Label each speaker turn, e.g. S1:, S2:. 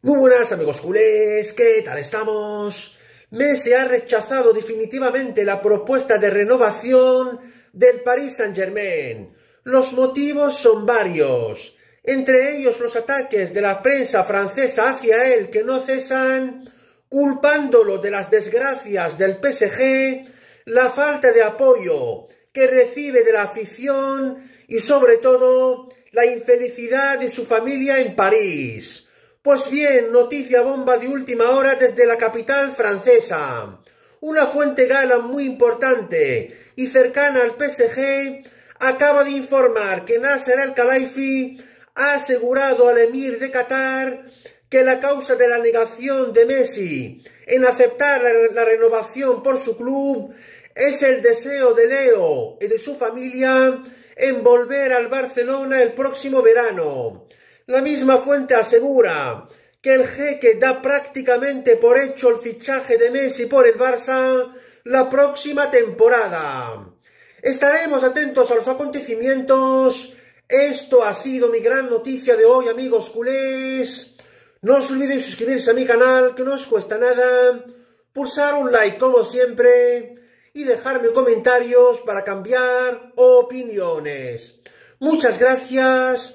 S1: Muy buenas amigos culés, ¿qué tal estamos? Messi ha rechazado definitivamente la propuesta de renovación del Paris Saint-Germain. Los motivos son varios, entre ellos los ataques de la prensa francesa hacia él que no cesan, culpándolo de las desgracias del PSG, la falta de apoyo que recibe de la afición y sobre todo la infelicidad de su familia en París pues bien, noticia bomba de última hora desde la capital francesa. Una fuente gala muy importante y cercana al PSG acaba de informar que Nasser al-Khelaifi ha asegurado al emir de Qatar que la causa de la negación de Messi en aceptar la, la renovación por su club es el deseo de Leo y de su familia en volver al Barcelona el próximo verano. La misma fuente asegura que el jeque da prácticamente por hecho el fichaje de Messi por el Barça la próxima temporada. Estaremos atentos a los acontecimientos. Esto ha sido mi gran noticia de hoy, amigos culés. No os olvidéis suscribirse a mi canal, que no os cuesta nada. Pulsar un like, como siempre. Y dejarme comentarios para cambiar opiniones. Muchas gracias.